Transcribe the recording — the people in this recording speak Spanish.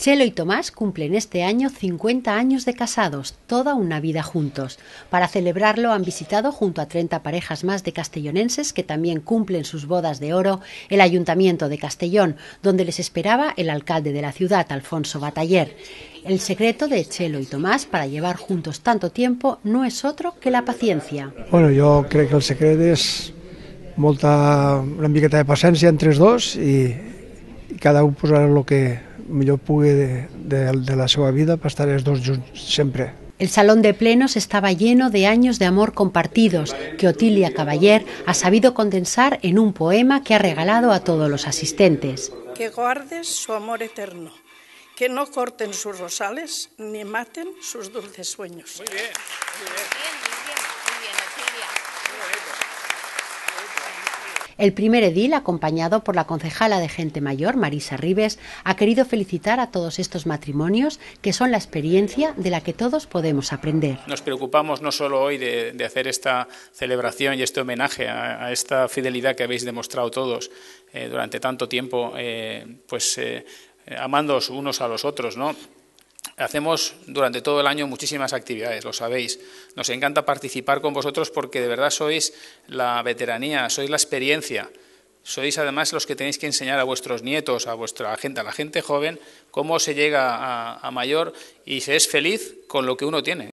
Chelo y Tomás cumplen este año 50 años de casados, toda una vida juntos. Para celebrarlo han visitado junto a 30 parejas más de castellonenses que también cumplen sus bodas de oro el Ayuntamiento de Castellón, donde les esperaba el alcalde de la ciudad, Alfonso Bataller. El secreto de Chelo y Tomás para llevar juntos tanto tiempo no es otro que la paciencia. Bueno, yo creo que el secreto es mucha una miqueta de paciencia entre dos y cada un posarà el que yo pude de, la seva vida ...para estar dos El salón de plenos estaba lleno de años de amor compartidos que Otilia Caballer ha sabido condensar en un poema que ha regalado a todos los asistentes. Que guardes su amor eterno, que no corten sus rosales ni maten sus dulces sueños. muy bien. El primer edil, acompañado por la concejala de Gente Mayor, Marisa Rives, ha querido felicitar a todos estos matrimonios que son la experiencia de la que todos podemos aprender. Nos preocupamos no solo hoy de, hacer esta celebración y este homenaje a, esta fidelidad que habéis demostrado todos eh, durante tanto tiempo, eh, pues. Eh, unos a los otros, ¿no? Hacemos durante todo el año muchísimas actividades, lo sabéis. Nos encanta participar con vosotros porque de verdad sois la veteranía, sois la experiencia. Sois además los que tenéis que enseñar a vuestros nietos, a vuestra gente, a la gente joven, cómo se llega a, a mayor y se es feliz con lo que uno tiene.